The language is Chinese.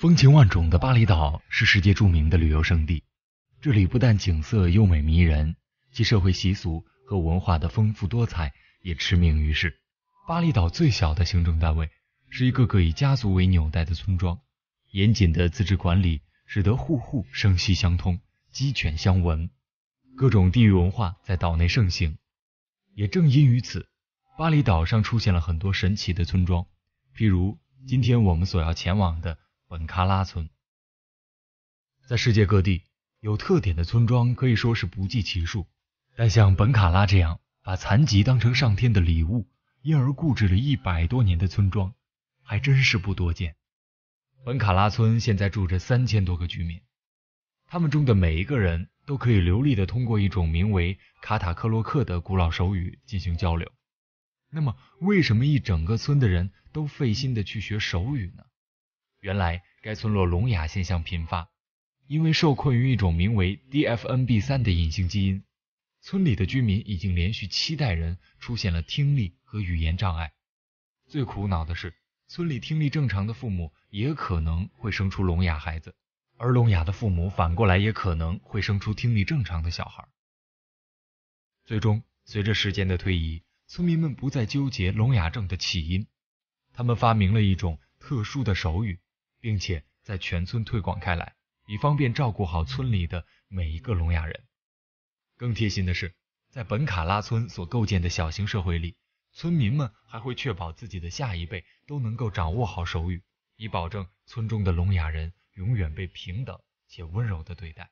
风情万种的巴厘岛是世界著名的旅游胜地，这里不但景色优美迷人，其社会习俗和文化的丰富多彩也驰名于世。巴厘岛最小的行政单位是一个个以家族为纽带的村庄，严谨的自治管理使得户户声息相通，鸡犬相闻，各种地域文化在岛内盛行。也正因于此，巴厘岛上出现了很多神奇的村庄，譬如今天我们所要前往的。本卡拉村，在世界各地有特点的村庄可以说是不计其数，但像本卡拉这样把残疾当成上天的礼物，因而固执了一百多年的村庄，还真是不多见。本卡拉村现在住着三千多个居民，他们中的每一个人都可以流利的通过一种名为卡塔克洛克的古老手语进行交流。那么，为什么一整个村的人都费心的去学手语呢？原来，该村落聋哑现象频发，因为受困于一种名为 DFNB3 的隐性基因。村里的居民已经连续七代人出现了听力和语言障碍。最苦恼的是，村里听力正常的父母也可能会生出聋哑孩子，而聋哑的父母反过来也可能会生出听力正常的小孩。最终，随着时间的推移，村民们不再纠结聋哑症的起因，他们发明了一种特殊的手语。并且在全村推广开来，以方便照顾好村里的每一个聋哑人。更贴心的是，在本卡拉村所构建的小型社会里，村民们还会确保自己的下一辈都能够掌握好手语，以保证村中的聋哑人永远被平等且温柔的对待。